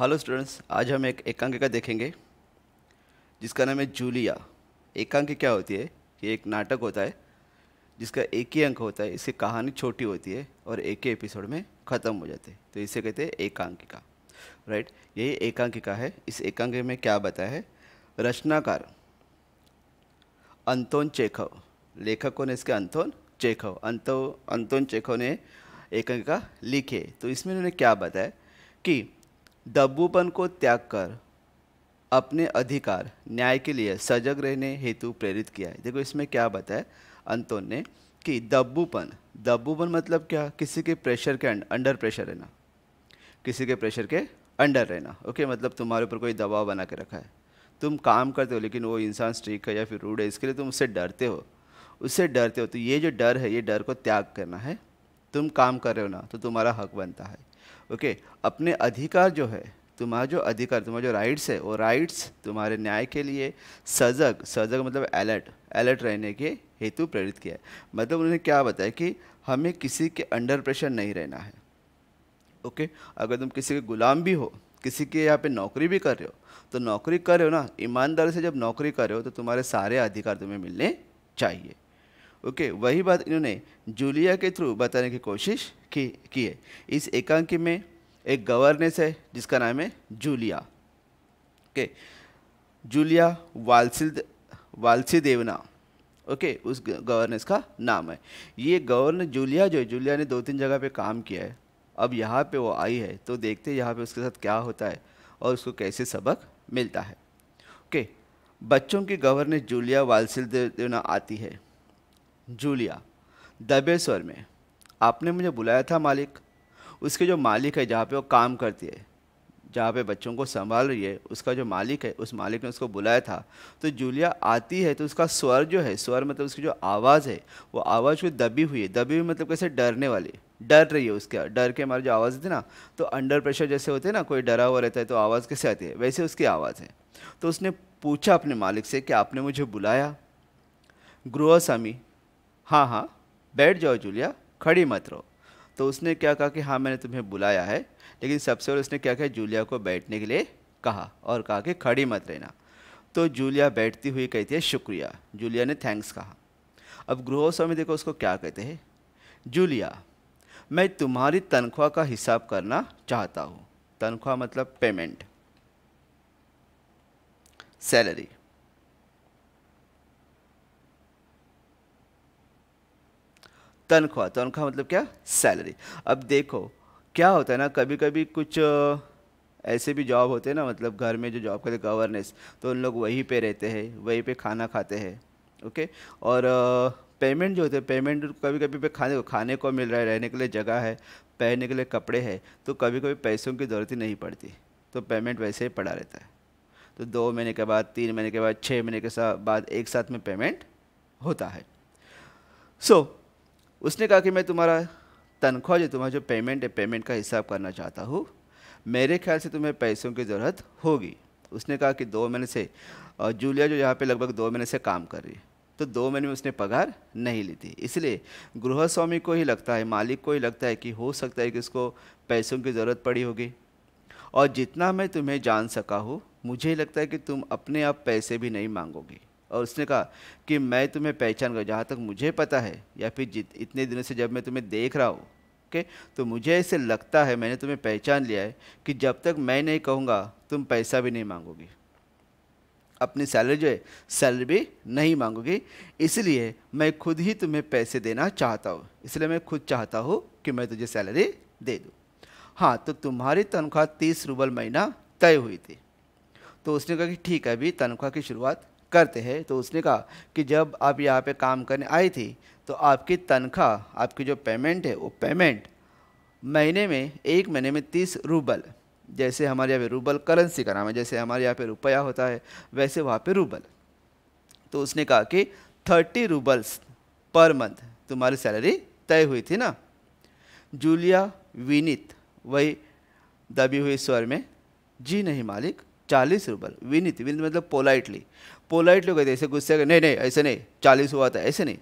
Hello students आज हम एक एकांकिका देखेंगे जिसका नाम है जूलिया एकांकी क्या होती है ये एक नाटक होता है जिसका एक ही अंक होता है इसकी कहानी छोटी होती है और एक ही एपिसोड में ख़त्म हो जाते हैं तो इसे कहते हैं एकांकिका राइट यही एकांकिका है इस एकांकिका में क्या बताया है रचनाकार अंतोन चेखव लेखक ने इसके अंतोन चेखव अंतो अंतोन चेखव ने एकांकिका लिखी है तो इसमें उन्होंने क्या बताया कि दब्बूपन को त्याग कर अपने अधिकार न्याय के लिए सजग रहने हेतु प्रेरित किया है देखो इसमें क्या बताया अंतोन ने कि दब्बूपन दब्बूपन मतलब क्या किसी के प्रेशर के अंडर प्रेशर रहना किसी के प्रेशर के अंडर रहना ओके मतलब तुम्हारे ऊपर कोई दबाव बना के रखा है तुम काम करते हो लेकिन वो इंसान स्ट्रीक है या फिर रूड है इसके लिए तुम उससे डरते हो उससे डरते हो तो ये जो डर है ये डर को त्याग करना है तुम काम कर रहे हो ना तो तुम्हारा हक बनता है ओके अपने अधिकार जो है तुम्हारा जो अधिकार तुम्हारा जो राइट्स है वो राइट्स तुम्हारे न्याय के लिए सजग सजग मतलब अलर्ट अलर्ट रहने के हेतु प्रेरित किया है मतलब उन्होंने क्या बताया कि हमें किसी के अंडर प्रेशर नहीं रहना है ओके अगर तुम किसी के गुलाम भी हो किसी के यहाँ पे नौकरी भी कर रहे हो तो नौकरी कर रहे हो ना ईमानदारी से जब नौकरी कर रहे हो तो तुम्हारे सारे अधिकार तुम्हें मिलने चाहिए ओके वही बात इन्होंने जूलिया के थ्रू बताने की कोशिश की की है इस एकांकी में एक गवर्नेस है जिसका नाम है जूलिया ओके जूलिया वालसी वालसी देवना ओके उस गवर्नेस का नाम है ये गवर्नर जूलिया जो है जूलिया ने दो तीन जगह पे काम किया है अब यहाँ पे वो आई है तो देखते यहाँ पे उसके साथ क्या होता है और उसको कैसे सबक मिलता है ओके बच्चों की गवर्नेस जूलिया वालसिल देवना आती है जूलिया दबे स्वर में आपने मुझे बुलाया था मालिक उसके जो मालिक है जहाँ पे वो काम करती है जहाँ पे बच्चों को संभाल रही है उसका जो मालिक है उस मालिक ने उसको बुलाया था तो जूलिया आती है तो उसका स्वर जो है स्वर मतलब उसकी जो आवाज़ है वो आवाज़ को दबी हुई है दबी हुई मतलब कैसे डरने वाली डर रही है उसके डर के मारे जो आवाज़ थी ना तो अंडर प्रेशर जैसे होते हैं ना कोई डरा हुआ रहता है तो आवाज़ कैसे आती है वैसे उसकी आवाज़ है तो उसने पूछा अपने मालिक से कि आपने मुझे बुलाया स्वामी हाँ हाँ बैठ जाओ जूलिया खड़ी मत रहो तो उसने क्या कहा कि हाँ मैंने तुम्हें बुलाया है लेकिन सबसे पहले उसने क्या कहा जूलिया को बैठने के लिए कहा और कहा कि खड़ी मत रहना तो जूलिया बैठती हुई कहती है शुक्रिया जूलिया ने थैंक्स कहा अब गृह देखो को उसको क्या कहते हैं जूलिया मैं तुम्हारी तनख्वाह का हिसाब करना चाहता हूँ तनख्वाह मतलब पेमेंट सैलरी तनख्वाह तनख्वाह मतलब क्या सैलरी अब देखो क्या होता है ना कभी कभी कुछ ऐसे भी जॉब होते हैं ना मतलब घर में जो जॉब करते गवर्नेंस तो उन लोग वहीं पे रहते हैं वहीं पे खाना खाते हैं ओके और पेमेंट जो होते हैं पेमेंट कभी कभी पे खाने को खाने को मिल रहा है रहने के लिए जगह है पहनने के लिए कपड़े हैं तो कभी कभी पैसों की ज़रूरत ही नहीं पड़ती तो पेमेंट वैसे ही पड़ा रहता है तो दो महीने के बाद तीन महीने के बाद छः महीने के साथ बाद एक साथ में पेमेंट होता है सो so, उसने कहा कि मैं तुम्हारा तनख्वाह जो तुम्हारा जो पेमेंट है पेमेंट का हिसाब करना चाहता हूँ मेरे ख्याल से तुम्हें पैसों की ज़रूरत होगी उसने कहा कि दो महीने से और जूलिया जो यहाँ पे लगभग दो महीने से काम कर रही है तो दो महीने में उसने पगार नहीं ली थी इसलिए गृहस्वामी को ही लगता है मालिक को ही लगता है कि हो सकता है कि उसको पैसों की ज़रूरत पड़ी होगी और जितना मैं तुम्हें जान सका हूँ मुझे लगता है कि तुम अपने आप पैसे भी नहीं मांगोगे और उसने कहा कि मैं तुम्हें पहचान कर जहाँ तक मुझे पता है या फिर जित इतने दिनों से जब मैं तुम्हें देख रहा हूँ ओके तो मुझे ऐसे लगता है मैंने तुम्हें पहचान लिया है कि जब तक मैं नहीं कहूँगा तुम पैसा भी नहीं मांगोगी अपनी सैलरी जो है सैलरी भी नहीं मांगोगी इसलिए मैं खुद ही तुम्हें पैसे देना चाहता हूँ इसलिए मैं खुद चाहता हूँ कि मैं तुझे सैलरी दे दूँ हाँ तो तुम्हारी तनख्वाह तीस रूबल महीना तय हुई थी तो उसने कहा कि ठीक है अभी तनख्वाह की शुरुआत करते हैं तो उसने कहा कि जब आप यहाँ पे काम करने आई थी तो आपकी तनख्वाह आपकी जो पेमेंट है वो पेमेंट महीने में एक महीने में तीस रूबल जैसे हमारे यहाँ पे रूबल करेंसी का नाम है जैसे हमारे यहाँ पे रुपया होता है वैसे वहाँ पे रूबल तो उसने कहा कि थर्टी रूबल्स पर मंथ तुम्हारी सैलरी तय हुई थी ना जूलिया विनीत वही दबी हुई स्वर में जी नहीं मालिक चालीस रूबल विनीत विनीत मतलब पोलाइटली पोलाइट लोग ऐसे गुस्से के नहीं नहीं ऐसे नहीं चालीस हुआ था ऐसे नहीं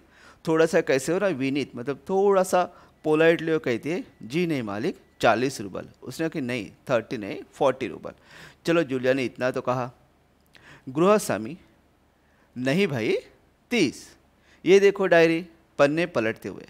थोड़ा सा कैसे हो रहा विनीत मतलब थोड़ा सा पोलाइट लोग कहती है जी नहीं मालिक चालीस रूबल उसने कहा नहीं थर्टी नहीं फोर्टी रूबल चलो जूलिया ने इतना तो कहा गृह स्वामी नहीं भाई तीस ये देखो डायरी पन्ने पलटते हुए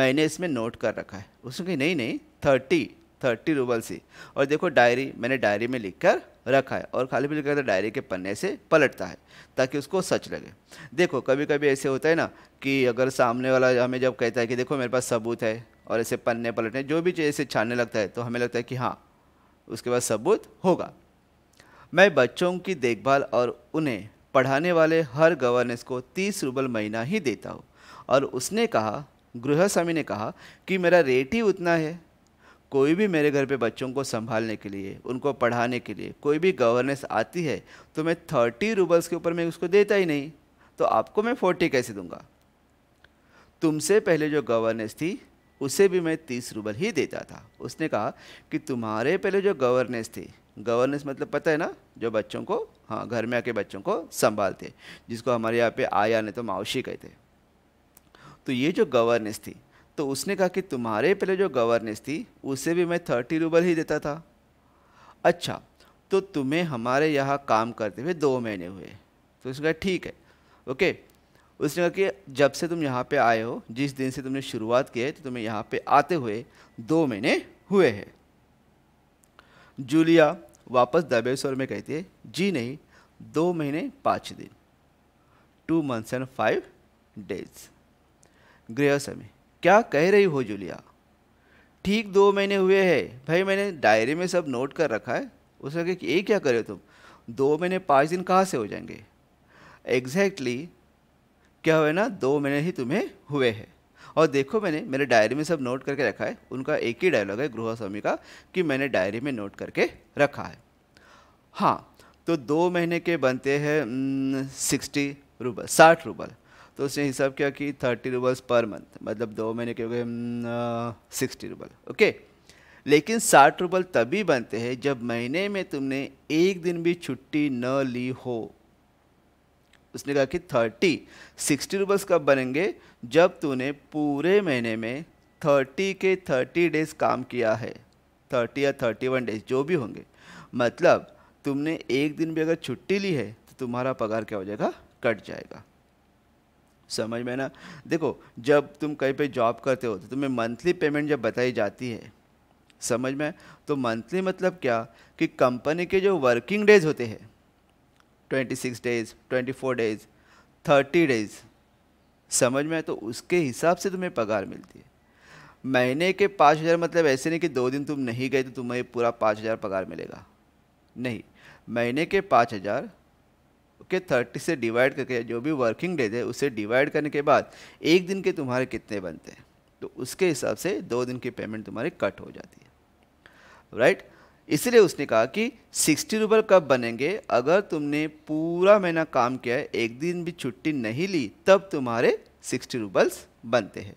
मैंने इसमें नोट कर रखा है उसने कही नहीं नहीं थर्टी थर्टी रूबल सी और देखो डायरी मैंने डायरी में लिख कर रखा है और खाली भी लिखा डायरी के पन्ने से पलटता है ताकि उसको सच लगे देखो कभी कभी ऐसे होता है ना कि अगर सामने वाला हमें जब कहता है कि देखो मेरे पास सबूत है और ऐसे पन्ने पलटने जो भी चीज़ ऐसे छानने लगता है तो हमें लगता है कि हाँ उसके पास सबूत होगा मैं बच्चों की देखभाल और उन्हें पढ़ाने वाले हर गवर्नेंस को तीस रूबल महीना ही देता हूँ और उसने कहा गृह स्वामी ने कहा कि मेरा रेट ही उतना है कोई भी मेरे घर पे बच्चों को संभालने के लिए उनको पढ़ाने के लिए कोई भी गवर्नेंस आती है तो मैं थर्टी रूबल्स के ऊपर मैं उसको देता ही नहीं तो आपको मैं फोर्टी कैसे दूंगा तुमसे पहले जो गवर्नेंस थी उसे भी मैं तीस रूबल ही देता था उसने कहा कि तुम्हारे पहले जो गवर्नेंस थी गवर्नेंस मतलब पता है ना जो बच्चों को हाँ घर में आके बच्चों को संभालते जिसको हमारे यहाँ पे आया नहीं तो मावशी कहते तो ये जो गवर्नेंस थी तो उसने कहा कि तुम्हारे पहले जो गवर्नेंस थी उसे भी मैं थर्टी रूबल ही देता था अच्छा तो तुम्हें हमारे यहाँ काम करते हुए दो महीने हुए तो उसने कहा ठीक है ओके उसने कहा कि जब से तुम यहाँ पे आए हो जिस दिन से तुमने शुरुआत की है तो तुम्हें यहाँ पे आते हुए दो महीने हुए हैं जूलिया वापस दबे स्वर में कहती है जी नहीं दो महीने पाँच दिन two months and five days गृह समय क्या कह रही हो जूलिया ठीक दो महीने हुए हैं भाई मैंने डायरी में सब नोट कर रखा है उसने कहा कि ये क्या करे तुम दो महीने पाँच दिन कहाँ से हो जाएंगे एग्जैक्टली exactly, क्या हुआ ना दो महीने ही तुम्हें हुए हैं और देखो मैंने मेरे डायरी में सब नोट करके रखा है उनका एक ही डायलॉग है गृह स्वामी का कि मैंने डायरी में नोट करके रखा है हाँ तो दो महीने के बनते हैं सिक्सटी रूबल साठ रूबल तो उसने हिसाब क्या कि थर्टी रुपल्स पर मंथ मतलब दो महीने के हो गए सिक्सटी रुपल ओके लेकिन साठ रुपल तभी बनते हैं जब महीने में तुमने एक दिन भी छुट्टी न ली हो उसने कहा कि थर्टी सिक्सटी रुपल्स कब बनेंगे जब तूने पूरे महीने में थर्टी के थर्टी डेज काम किया है थर्टी या थर्टी वन डेज जो भी होंगे मतलब तुमने एक दिन भी अगर छुट्टी ली है तो तुम्हारा पगार क्या हो जाएगा कट जाएगा समझ में ना देखो जब तुम कहीं पे जॉब करते हो तो तुम्हें मंथली पेमेंट जब बताई जाती है समझ में तो मंथली मतलब क्या कि कंपनी के जो वर्किंग डेज होते हैं twenty six days twenty four days thirty days समझ में तो उसके हिसाब से तुम्हें पगार मिलती है महीने के पाँच हज़ार मतलब ऐसे नहीं कि दो दिन तुम नहीं गए तो तुम्हें पूरा पाँच हज़ार पगार मिलेगा नहीं महीने के पाँच हज़ार के थर्टी से डिवाइड करके जो भी वर्किंग डेज है उसे डिवाइड करने के बाद एक दिन के तुम्हारे कितने बनते हैं तो उसके हिसाब से दो दिन की पेमेंट तुम्हारी कट हो जाती है राइट इसलिए उसने कहा कि सिक्सटी रुपये कब बनेंगे अगर तुमने पूरा महीना काम किया है एक दिन भी छुट्टी नहीं ली तब तुम्हारे सिक्सटी रुपल्स बनते हैं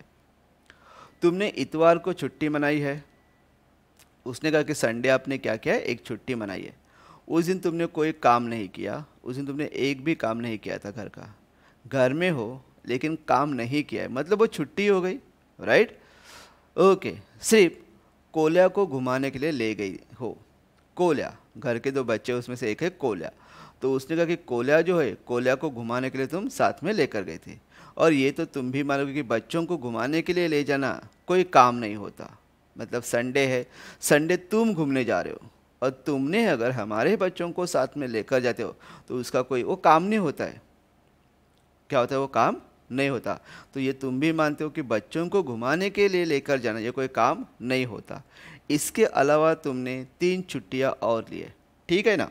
तुमने इतवार को छुट्टी मनाई है उसने कहा कि संडे आपने क्या किया है एक छुट्टी मनाई है उस दिन तुमने कोई काम नहीं किया उस दिन तुमने एक भी काम नहीं किया था घर का घर में हो लेकिन काम नहीं किया है मतलब वो छुट्टी हो गई राइट ओके सिर्फ कोल्या को घुमाने के लिए ले गई हो कोल्या घर के दो बच्चे उसमें से एक है कोल्या तो उसने कहा कि कोल्या जो है कोल्या को घुमाने के लिए तुम साथ में लेकर गए थे और ये तो तुम भी मानोगे कि बच्चों को घुमाने के लिए ले जाना कोई काम नहीं होता मतलब संडे है संडे तुम घूमने जा रहे हो और तुमने अगर हमारे बच्चों को साथ में लेकर जाते हो तो उसका कोई वो काम नहीं होता है क्या होता है वो काम नहीं होता तो ये तुम भी मानते हो कि बच्चों को घुमाने के लिए लेकर जाना ये कोई काम नहीं होता इसके अलावा तुमने तीन छुट्टियाँ और लिए ठीक है ना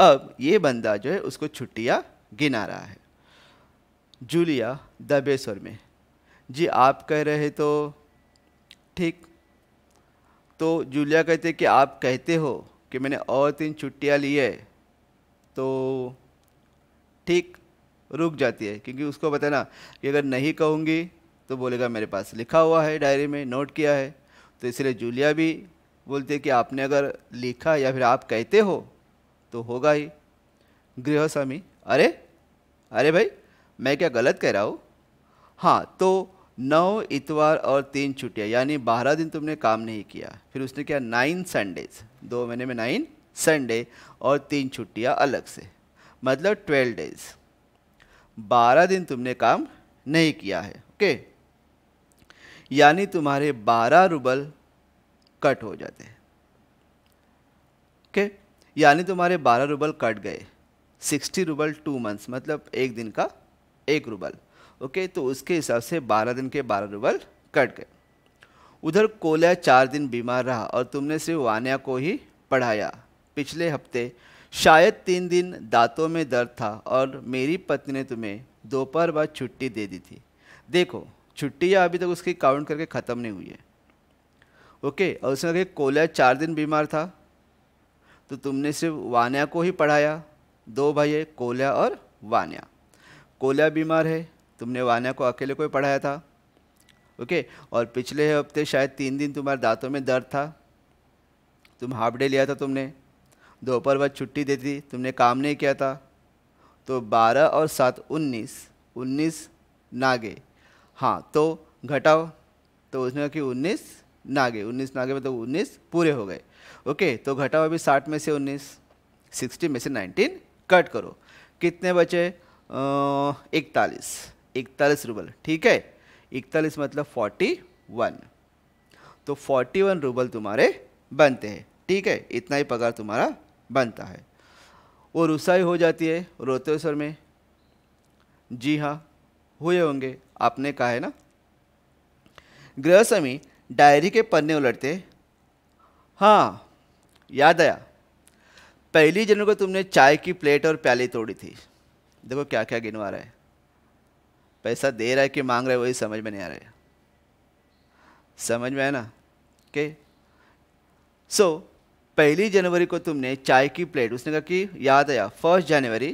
अब ये बंदा जो है उसको छुट्टियाँ गिना रहा है जूलिया दबेश्वर में जी आप कह रहे तो ठीक तो जूलिया कहते कि आप कहते हो कि मैंने और तीन छुट्टियाँ ली है तो ठीक रुक जाती है क्योंकि उसको बताना कि अगर नहीं कहूँगी तो बोलेगा मेरे पास लिखा हुआ है डायरी में नोट किया है तो इसलिए जूलिया भी बोलती है कि आपने अगर लिखा या फिर आप कहते हो तो होगा ही गृह स्वामी अरे अरे भाई मैं क्या गलत कह रहा हूँ हाँ तो नौ इतवार और तीन छुट्टियाँ यानी बारह दिन तुमने काम नहीं किया फिर उसने किया नाइन संडेज दो महीने में नाइन संडे और तीन छुट्टियाँ अलग से मतलब ट्वेल्व डेज बारह दिन तुमने काम नहीं किया है ओके यानी तुम्हारे बारह रूबल कट हो जाते हैं ओके यानी तुम्हारे बारह रूबल कट गए सिक्सटी रूबल टू मंथ्स मतलब एक दिन का एक रूबल ओके तो उसके हिसाब से बारह दिन के बारह रूबल कट गए उधर कोल्या चार दिन बीमार रहा और तुमने सिर्फ वानिया को ही पढ़ाया पिछले हफ्ते शायद तीन दिन दांतों में दर्द था और मेरी पत्नी ने तुम्हें दोपहर बाद छुट्टी दे दी थी देखो छुट्टी या अभी तक उसकी काउंट करके ख़त्म नहीं हुई है ओके और उसने कहा कोल्या चार दिन बीमार था तो तुमने सिर्फ वानिया को ही पढ़ाया दो भाई कोल्या और वानिया कोल्या बीमार है तुमने वाना को अकेले कोई पढ़ाया था ओके और पिछले हफ्ते शायद तीन दिन तुम्हारे दांतों में दर्द था तुम हाफ डे लिया था तुमने दोपहर बाद छुट्टी दे दी तुमने काम नहीं किया था तो बारह और सात उन्नीस उन्नीस नागे हाँ तो घटाओ तो उसने कहा कि उन्नीस नागे उन्नीस नागे मतलब उन्नीस पूरे हो गए ओके तो घटाओ अभी साठ में से उन्नीस सिक्सटी में से नाइनटीन कट करो कितने बचे इकतालीस इकतालीस रूबल ठीक है इकतालीस मतलब फोर्टी वन तो फोर्टी वन रूबल तुम्हारे बनते हैं ठीक है इतना ही पगार तुम्हारा बनता है वो रुसाई हो जाती है सर में जी हाँ हुए होंगे आपने कहा है ना गृहस्वामी डायरी के पन्ने उलटते हाँ याद आया पहली जनवरी को तुमने चाय की प्लेट और प्याली तोड़ी थी देखो क्या क्या गिनवा रहा है पैसा दे रहा है कि मांग रहा है वही समझ में नहीं आ रहा है समझ में है ना के सो पहली जनवरी को तुमने चाय की प्लेट उसने कहा कि याद आया फर्स्ट जनवरी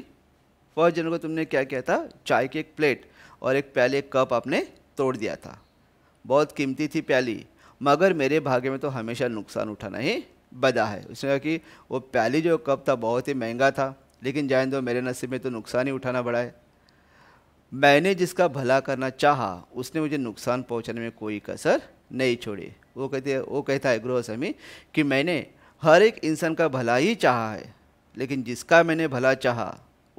फर्स्ट जनवरी को तुमने क्या किया था चाय की एक प्लेट और एक प्याले एक कप आपने तोड़ दिया था बहुत कीमती थी प्याली मगर मेरे भाग्य में तो हमेशा नुकसान उठाना ही बदा है उसने कहा कि वो प्याली जो कप था बहुत ही महंगा था लेकिन जान दो मेरे नसीब में तो नुकसान ही उठाना पड़ा है मैंने जिसका भला करना चाहा उसने मुझे नुकसान पहुंचाने में कोई कसर नहीं छोड़ी वो कहते वो कहता है समी कि मैंने हर एक इंसान का भला ही चाहा है लेकिन जिसका मैंने भला चाहा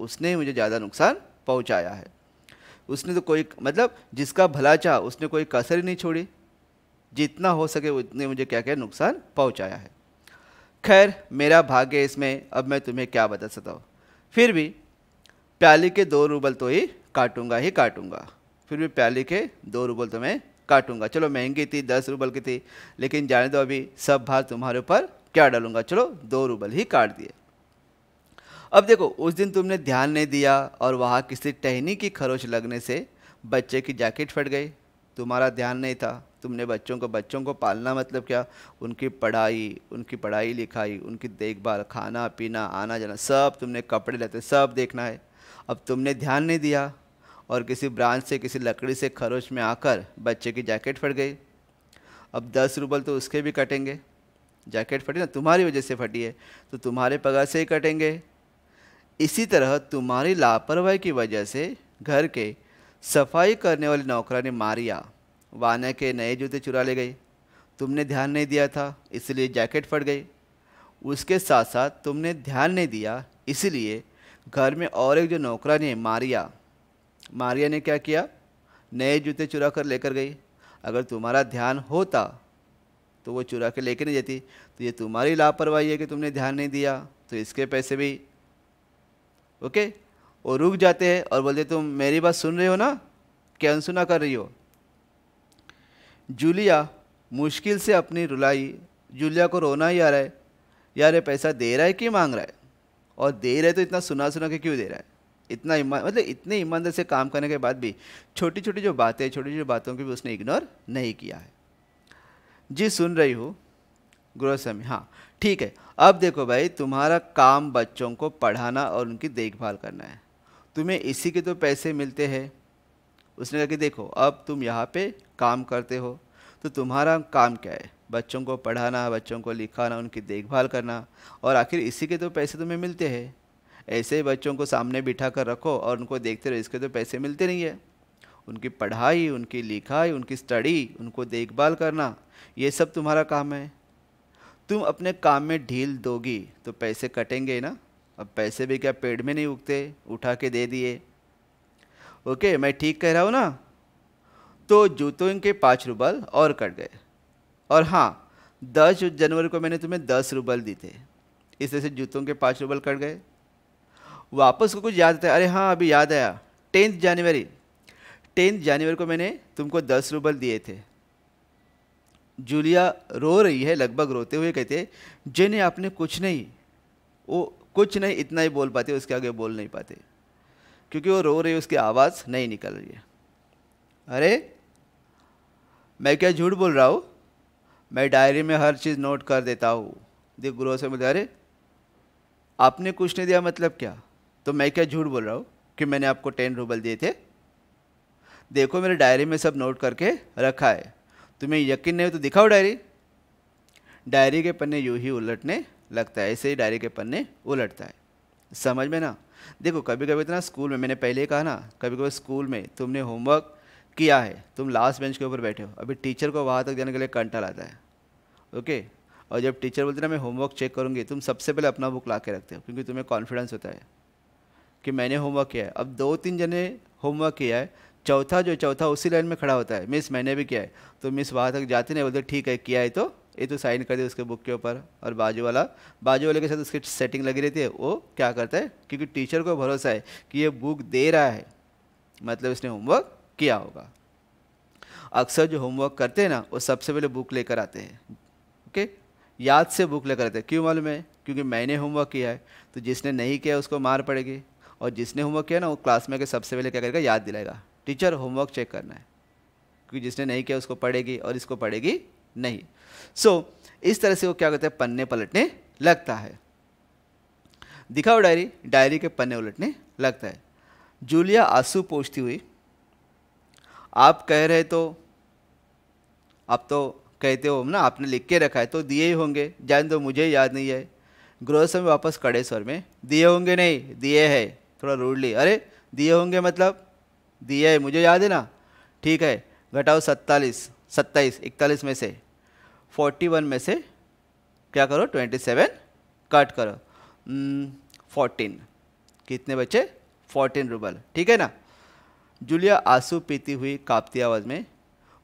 उसने ही मुझे ज़्यादा नुकसान पहुंचाया है उसने तो कोई मतलब जिसका भला चाहा उसने कोई कसर ही नहीं छोड़ी जितना हो सके उतने मुझे क्या क्या नुकसान पहुंचाया है खैर मेरा भाग्य इसमें अब मैं तुम्हें क्या बता सकता हूँ फिर भी प्याली के दो रूबल तो ही काटूंगा ही काटूंगा फिर भी प्याली के दो रूबल तो मैं काटूंगा चलो महंगी थी दस रूबल की थी लेकिन जाने दो अभी सब भार तुम्हारे ऊपर क्या डालूंगा चलो दो रूबल ही काट दिए अब देखो उस दिन तुमने ध्यान नहीं दिया और वहाँ किसी टहनी की खरोच लगने से बच्चे की जैकेट फट गई तुम्हारा ध्यान नहीं था तुमने बच्चों को बच्चों को पालना मतलब क्या उनकी पढ़ाई उनकी पढ़ाई लिखाई उनकी देखभाल खाना पीना आना जाना सब तुमने कपड़े लेते सब देखना है अब तुमने ध्यान नहीं दिया और किसी ब्रांच से किसी लकड़ी से खरोच में आकर बच्चे की जैकेट फट गई अब दस रूबल तो उसके भी कटेंगे जैकेट फटी ना तुम्हारी वजह से फटी है तो तुम्हारे पगार से ही कटेंगे इसी तरह तुम्हारी लापरवाही की वजह से घर के सफाई करने वाली ने मारिया वाना के नए जूते चुरा ले गई तुमने ध्यान नहीं दिया था इसलिए जैकेट फट गई उसके साथ साथ तुमने ध्यान नहीं दिया इसलिए घर में और एक जो नौकरानी है मारिया मारिया ने क्या किया नए जूते चुरा कर लेकर गई अगर तुम्हारा ध्यान होता तो वो चुरा के लेके नहीं जाती तो ये तुम्हारी लापरवाही है कि तुमने ध्यान नहीं दिया तो इसके पैसे भी ओके वो रुक जाते हैं और बोलते तुम मेरी बात सुन रहे हो ना क्या अनसुना कर रही हो जूलिया मुश्किल से अपनी रुलाई जूलिया को रोना ही आ रहा है यार ये पैसा दे रहा है कि मांग रहा है और दे रहे तो इतना सुना सुना के क्यों दे रहा है इतना ईमान मतलब इतने ईमानदार से काम करने के बाद भी छोटी छोटी जो बातें छोटी छोटी बातों को भी उसने इग्नोर नहीं किया है जी सुन रही हूँ स्वामी हाँ ठीक है अब देखो भाई तुम्हारा काम बच्चों को पढ़ाना और उनकी देखभाल करना है तुम्हें इसी के तो पैसे मिलते हैं उसने कहा कि देखो अब तुम यहाँ पे काम करते हो तो तुम्हारा काम क्या है बच्चों को पढ़ाना बच्चों को लिखाना उनकी देखभाल करना और आखिर इसी के तो पैसे तुम्हें मिलते हैं ऐसे बच्चों को सामने बिठा कर रखो और उनको देखते रहो इसके तो पैसे मिलते नहीं है उनकी पढ़ाई उनकी लिखाई उनकी स्टडी उनको देखभाल करना ये सब तुम्हारा काम है तुम अपने काम में ढील दोगी तो पैसे कटेंगे ना अब पैसे भी क्या पेड़ में नहीं उगते उठा के दे दिए ओके मैं ठीक कह रहा हूँ ना तो जूतों के पाँच रुबल और कट गए और हाँ दस जनवरी को मैंने तुम्हें दस रुबल दी थे इस तरह से जूतों के पाँच रुबल कट गए वापस को कुछ याद आता है अरे हाँ अभी याद आया टेंथ जनवरी टेंथ जनवरी को मैंने तुमको दस रूबल दिए थे जूलिया रो रही है लगभग रोते हुए कहते जिन्हें आपने कुछ नहीं वो कुछ नहीं इतना ही बोल पाते उसके आगे बोल नहीं पाते क्योंकि वो रो रही उसकी आवाज़ नहीं निकल रही है अरे मैं क्या झूठ बोल रहा हूँ मैं डायरी में हर चीज़ नोट कर देता हूँ देख गुरु से मुझे अरे आपने कुछ नहीं दिया मतलब क्या तो मैं क्या झूठ बोल रहा हूँ कि मैंने आपको टेन रूबल दिए थे देखो मेरे डायरी में सब नोट करके रखा है तुम्हें यकीन नहीं हो तो दिखाओ डायरी डायरी के पन्ने यूँ ही उलटने लगता है ऐसे ही डायरी के पन्ने उलटता है समझ में ना देखो कभी कभी तो ना स्कूल में मैंने पहले कहा ना कभी कभी स्कूल में तुमने होमवर्क किया है तुम लास्ट बेंच के ऊपर बैठे हो अभी टीचर को वहाँ तक जाने के लिए कंटा लाता है ओके और जब टीचर बोलते ना मैं होमवर्क चेक करूँगी तुम सबसे पहले अपना बुक ला के रखते हो क्योंकि तुम्हें कॉन्फिडेंस होता है कि मैंने होमवर्क किया है अब दो तीन जने होमवर्क किया है चौथा जो चौथा उसी लाइन में खड़ा होता है मिस मैंने भी किया है तो मिस वहाँ तक जाते नहीं बोलते ठीक है किया है तो ये तो साइन कर दे उसके बुक के ऊपर और बाजू वाला बाजू वाले के साथ उसकी सेटिंग लगी रहती है वो क्या करता है क्योंकि टीचर को भरोसा है कि ये बुक दे रहा है मतलब इसने होमवर्क किया होगा अक्सर जो होमवर्क करते हैं ना वो सबसे पहले बुक लेकर आते हैं ओके याद से बुक लेकर आते हैं क्यों मालूम है क्योंकि मैंने होमवर्क किया है तो जिसने नहीं किया उसको मार पड़ेगी और जिसने होमवर्क किया ना वो क्लास में आकर सबसे पहले क्या करेगा याद दिलाएगा टीचर होमवर्क चेक करना है क्योंकि जिसने नहीं किया उसको पढ़ेगी और इसको पढ़ेगी नहीं सो so, इस तरह से वो क्या करता है पन्ने पलटने लगता है दिखाओ डायरी डायरी के पन्ने उलटने लगता है जूलिया आंसू पोछती हुई आप कह रहे तो आप तो कहते हो ना आपने लिख के रखा है तो दिए ही होंगे जान दो मुझे याद नहीं है ग्रोसम वापस कड़े स्वर में दिए होंगे नहीं दिए है थोड़ा रूडली अरे दिए होंगे मतलब दिए है मुझे याद है ना ठीक है घटाओ सत्तालीस सत्ताईस इकतालीस में से फोर्टी वन में से क्या करो ट्वेंटी सेवन कट करो हम्म, फोर्टीन कितने बचे फोर्टीन रूबल ठीक है ना जूलिया आंसू पीती हुई कांपती आवाज़ में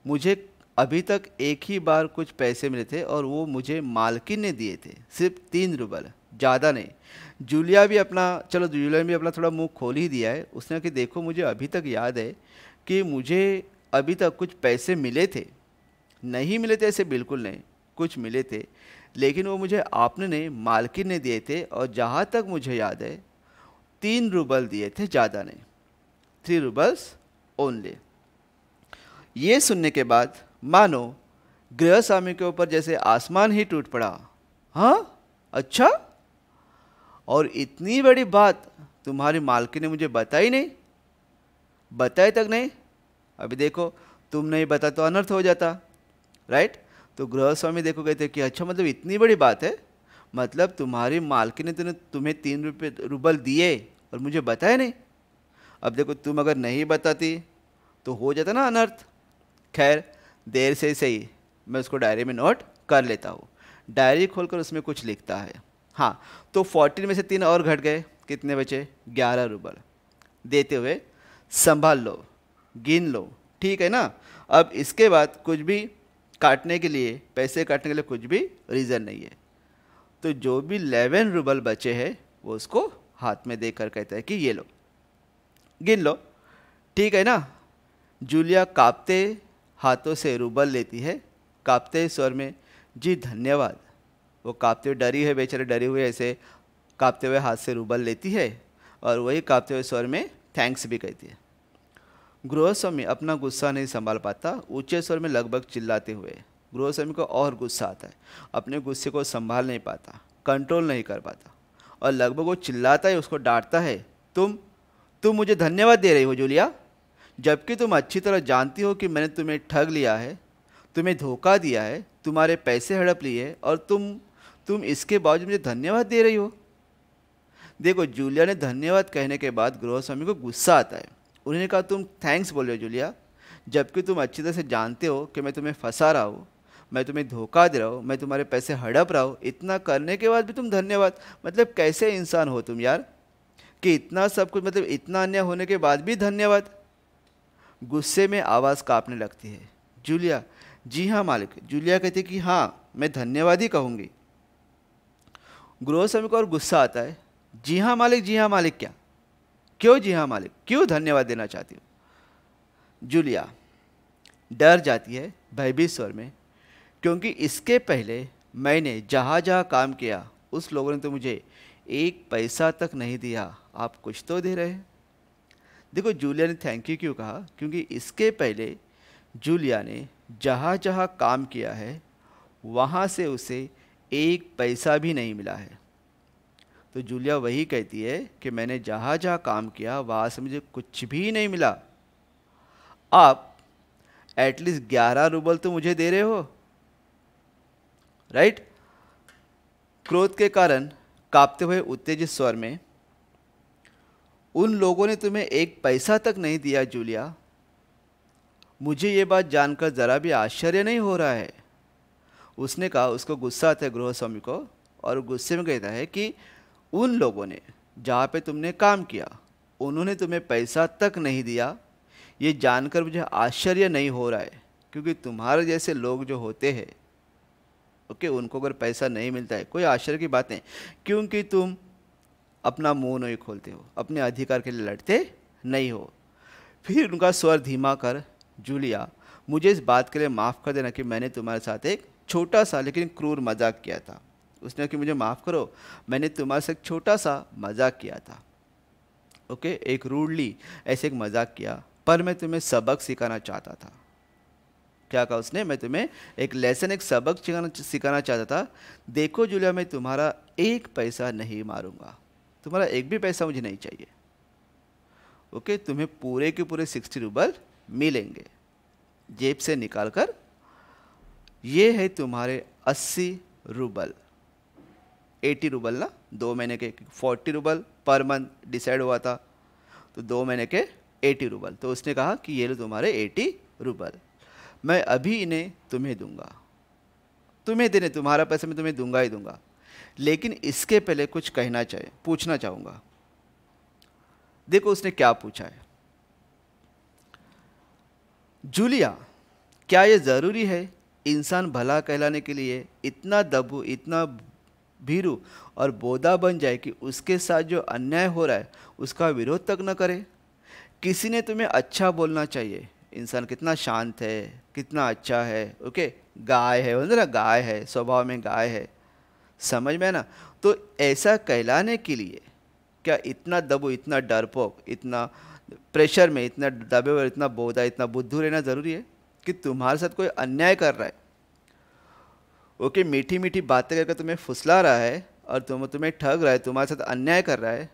मुझे अभी तक एक ही बार कुछ पैसे मिले थे और वो मुझे मालकिन ने दिए थे सिर्फ तीन रूबल ज़्यादा नहीं जूलिया भी अपना चलो जूलिया भी अपना थोड़ा मुंह खोल ही दिया है उसने कि देखो मुझे अभी तक याद है कि मुझे अभी तक कुछ पैसे मिले थे नहीं मिले थे ऐसे बिल्कुल नहीं कुछ मिले थे लेकिन वो मुझे आपने नहीं मालकिन ने दिए थे और जहाँ तक मुझे याद है तीन रूबल दिए थे ज़्यादा नहीं थ्री रूबल्स ओनली ये सुनने के बाद मानो गृह स्वामी के ऊपर जैसे आसमान ही टूट पड़ा हाँ अच्छा और इतनी बड़ी बात तुम्हारी मालकी ने मुझे बताई नहीं बताए तक नहीं अभी देखो तुम नहीं बता तो अनर्थ हो जाता राइट तो गृह स्वामी देखो कहते कि अच्छा मतलब इतनी बड़ी बात है मतलब तुम्हारी मालकी ने तुमने तुम्हें तीन रुपये रूबल दिए और मुझे बताया नहीं अब देखो तुम अगर नहीं बताती तो हो जाता ना अनर्थ खैर देर से सही मैं उसको डायरी में नोट कर लेता हूँ डायरी खोलकर उसमें कुछ लिखता है हाँ तो फोर्टीन में से तीन और घट गए कितने बचे ग्यारह रूबल देते हुए संभाल लो गिन लो ठीक है ना अब इसके बाद कुछ भी काटने के लिए पैसे काटने के लिए कुछ भी रीज़न नहीं है तो जो भी लेवन रूबल बचे हैं वो उसको हाथ में देकर कहता है कि ये लो गिन लो ठीक है ना जूलिया कांपते हाथों से रूबल लेती है कांपते स्वर में जी धन्यवाद वो काँपते हुए डरी है बेचारे डरे हुए ऐसे काँपते हुए हाथ से रूबल लेती है और वही काँपते हुए स्वर में थैंक्स भी कहती है गृहस्वामी अपना गुस्सा नहीं संभाल पाता ऊंचे स्वर में लगभग चिल्लाते हुए गृहस्वामी को और गुस्सा आता है अपने गुस्से को संभाल नहीं पाता कंट्रोल नहीं कर पाता और लगभग वो चिल्लाता है उसको डांटता है तुम तुम मुझे धन्यवाद दे रही हो जूलिया जबकि तुम अच्छी तरह जानती हो कि मैंने तुम्हें ठग लिया है तुम्हें धोखा दिया है तुम्हारे पैसे हड़प लिए और तुम तुम इसके बावजूद मुझे धन्यवाद दे रही हो देखो जूलिया ने धन्यवाद कहने के बाद गृहस्वामी को गुस्सा आता है उन्होंने कहा तुम थैंक्स बोल रहे हो जूलिया जबकि तुम अच्छी तरह से जानते हो कि मैं तुम्हें फंसा रहा हूँ मैं तुम्हें धोखा दे रहा हूँ मैं तुम्हारे पैसे हड़प रहा हूँ इतना करने के बाद भी तुम धन्यवाद मतलब कैसे इंसान हो तुम यार कि इतना सब कुछ मतलब इतना अन्याय होने के बाद भी धन्यवाद गुस्से में आवाज़ काँपने लगती है जूलिया जी हाँ मालिक जूलिया कहती कि हाँ मैं धन्यवाद ही कहूँगी गृह श्रमिक और गुस्सा आता है जी हाँ मालिक जी हाँ मालिक क्या क्यों जी हाँ मालिक क्यों धन्यवाद देना चाहती हो जूलिया डर जाती है भयभीत स्वर में क्योंकि इसके पहले मैंने जहाँ जहाँ काम किया उस लोगों ने तो मुझे एक पैसा तक नहीं दिया आप कुछ तो दे रहे हैं देखो जूलिया ने थैंक यू क्यों कहा क्योंकि इसके पहले जूलिया ने जहाँ जहाँ काम किया है वहाँ से उसे एक पैसा भी नहीं मिला है तो जूलिया वही कहती है कि मैंने जहाँ जहाँ काम किया वहाँ से मुझे कुछ भी नहीं मिला आप एटलीस्ट ग्यारह रूबल तो मुझे दे रहे हो राइट क्रोध के कारण कांपते हुए उत्तेजित स्वर में उन लोगों ने तुम्हें एक पैसा तक नहीं दिया जूलिया मुझे ये बात जानकर ज़रा भी आश्चर्य नहीं हो रहा है उसने कहा उसको गुस्सा आता है गृह स्वामी को और गुस्से में कहता है कि उन लोगों ने जहाँ पे तुमने काम किया उन्होंने तुम्हें पैसा तक नहीं दिया ये जानकर मुझे आश्चर्य नहीं हो रहा है क्योंकि तुम्हारे जैसे लोग जो होते हैं ओके उनको अगर पैसा नहीं मिलता है कोई आश्चर्य की बात नहीं क्योंकि तुम अपना मुंह नहीं खोलते हो अपने अधिकार के लिए लड़ते नहीं हो फिर उनका स्वर धीमा कर जूलिया मुझे इस बात के लिए माफ़ कर देना कि मैंने तुम्हारे साथ एक छोटा सा लेकिन क्रूर मजाक किया था उसने कि मुझे माफ़ करो मैंने तुम्हारे से एक छोटा सा मजाक किया था ओके okay? एक रूडली ऐसे एक मजाक किया पर मैं तुम्हें सबक सिखाना चाहता था क्या कहा उसने मैं तुम्हें एक लेसन एक सबक सिखाना सिखाना चाहता था देखो जुलिया मैं तुम्हारा एक पैसा नहीं मारूंगा तुम्हारा एक भी पैसा मुझे नहीं चाहिए ओके okay? तुम्हें पूरे के पूरे सिक्सटी रूबल मिलेंगे जेब से निकाल कर ये है तुम्हारे अस्सी रूबल एटी रूबल ना दो महीने के फोर्टी रूबल पर मंथ डिसाइड हुआ था तो दो महीने के एटी रूबल तो उसने कहा कि ये लो तुम्हारे एटी रूबल मैं अभी इन्हें तुम्हें दूंगा तुम्हें देने तुम्हारा पैसे मैं तुम्हें दूंगा ही दूंगा लेकिन इसके पहले कुछ कहना चाहिए पूछना चाहूँगा देखो उसने क्या पूछा है जूलिया क्या ये ज़रूरी है इंसान भला कहलाने के लिए इतना दबू इतना भीरू और बोधा बन जाए कि उसके साथ जो अन्याय हो रहा है उसका विरोध तक न करे किसी ने तुम्हें अच्छा बोलना चाहिए इंसान कितना शांत है कितना अच्छा है ओके गाय है बोलते ना गाय है स्वभाव में गाय है समझ में ना तो ऐसा कहलाने के लिए क्या इतना दबो इतना डरपोक इतना प्रेशर में इतना दबे और इतना बोधा इतना बुद्धू रहना ज़रूरी है कि तुम्हारे साथ कोई अन्याय कर रहा है ओके मीठी मीठी बातें करके तुम्हें फुसला रहा है और तुम तुम्हें ठग रहा है तुम्हारे साथ अन्याय कर रहा है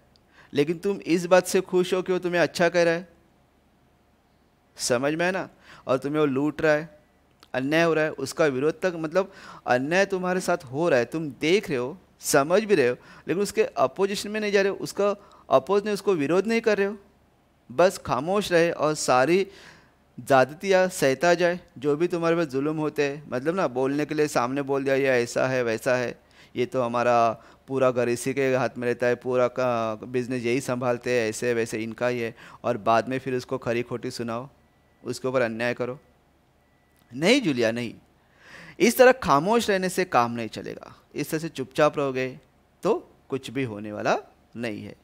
लेकिन तुम इस बात से खुश हो कि वो तुम्हें अच्छा कह रहा है समझ में है ना और तुम्हें वो लूट रहा है अन्याय हो रहा है उसका विरोध तक मतलब अन्याय तुम्हारे साथ हो रहा है तुम देख रहे हो समझ भी रहे हो लेकिन उसके अपोजिशन में नहीं जा रहे हो उसका अपोज नहीं उसको विरोध नहीं कर रहे हो बस खामोश रहे और सारी ज़्यादती या सहता जाए जो भी तुम्हारे पर जुल्म होते हैं मतलब ना बोलने के लिए सामने बोल दिया ये ऐसा है वैसा है ये तो हमारा पूरा घर इसी के हाथ में रहता है पूरा का बिज़नेस यही संभालते हैं ऐसे वैसे इनका ही है और बाद में फिर उसको खरी खोटी सुनाओ उसके ऊपर अन्याय करो नहीं जुलिया नहीं इस तरह खामोश रहने से काम नहीं चलेगा इस तरह से चुपचाप रहोगे तो कुछ भी होने वाला नहीं है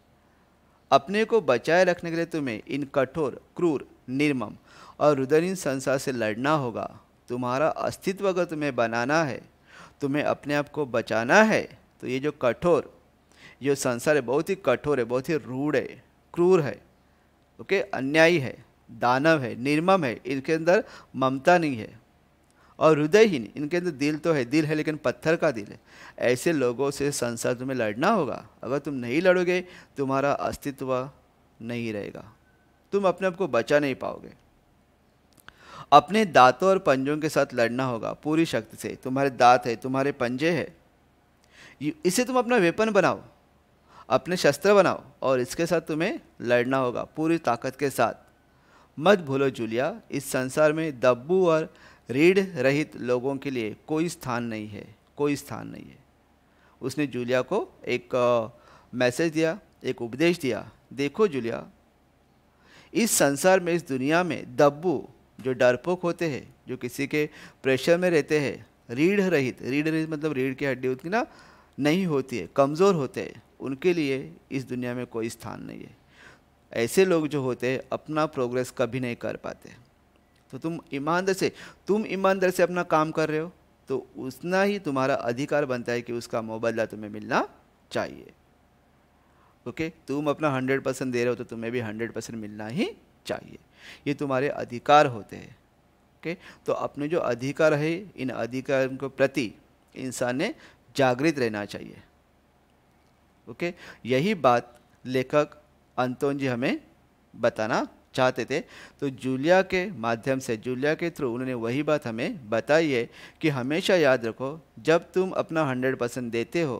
अपने को बचाए रखने के लिए तुम्हें इन कठोर क्रूर निर्मम और रुदन संसार से लड़ना होगा तुम्हारा अस्तित्व अगर तुम्हें बनाना है तुम्हें अपने आप को बचाना है तो ये जो कठोर जो संसार है बहुत ही कठोर है बहुत ही रूढ़ है क्रूर है ओके अन्यायी है दानव है निर्मम है इनके अंदर ममता नहीं है और हृदयहीन इनके अंदर दिल तो है दिल है लेकिन पत्थर का दिल है ऐसे लोगों से संसार तुम्हें लड़ना होगा अगर तुम नहीं लड़ोगे तुम्हारा अस्तित्व नहीं रहेगा तुम अपने आप को बचा नहीं पाओगे अपने दांतों और पंजों के साथ लड़ना होगा पूरी शक्ति से तुम्हारे दांत है तुम्हारे पंजे है इसे तुम अपना वेपन बनाओ अपने शस्त्र बनाओ और इसके साथ तुम्हें लड़ना होगा पूरी ताकत के साथ मत भूलो जूलिया इस संसार में दब्बू और रीढ़ रहित लोगों के लिए कोई स्थान नहीं है कोई स्थान नहीं है उसने जूलिया को एक मैसेज दिया एक उपदेश दिया देखो जूलिया इस संसार में इस दुनिया में दब्बू जो डरपोक होते हैं जो किसी के प्रेशर में रहते हैं रीढ़ रहित रीढ़ रहित मतलब रीढ़ की हड्डी उतनी ना नहीं होती है कमज़ोर होते हैं उनके लिए इस दुनिया में कोई स्थान नहीं है ऐसे लोग जो होते हैं अपना प्रोग्रेस कभी नहीं कर पाते तो तुम ईमानदार से तुम ईमानदार से अपना काम कर रहे हो तो उतना ही तुम्हारा अधिकार बनता है कि उसका मुबदला तुम्हें मिलना चाहिए ओके तुम अपना हंड्रेड परसेंट दे रहे हो तो तुम्हें भी हंड्रेड परसेंट मिलना ही चाहिए ये तुम्हारे अधिकार होते हैं ओके तो अपने जो अधिकार है इन अधिकार के प्रति इंसान ने जागृत रहना चाहिए ओके यही बात लेखक अंतोन जी हमें बताना चाहते थे तो जूलिया के माध्यम से जूलिया के थ्रू उन्होंने वही बात हमें बताई है कि हमेशा याद रखो जब तुम अपना हंड्रेड परसेंट देते हो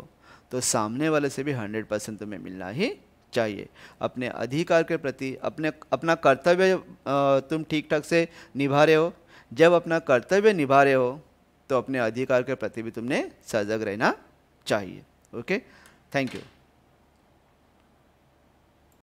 तो सामने वाले से भी हंड्रेड परसेंट तुम्हें मिलना ही चाहिए अपने अधिकार के प्रति अपने अपना कर्तव्य तुम ठीक ठाक से निभा रहे हो जब अपना कर्तव्य निभा रहे हो तो अपने अधिकार के प्रति भी तुमने सजग रहना चाहिए ओके थैंक यू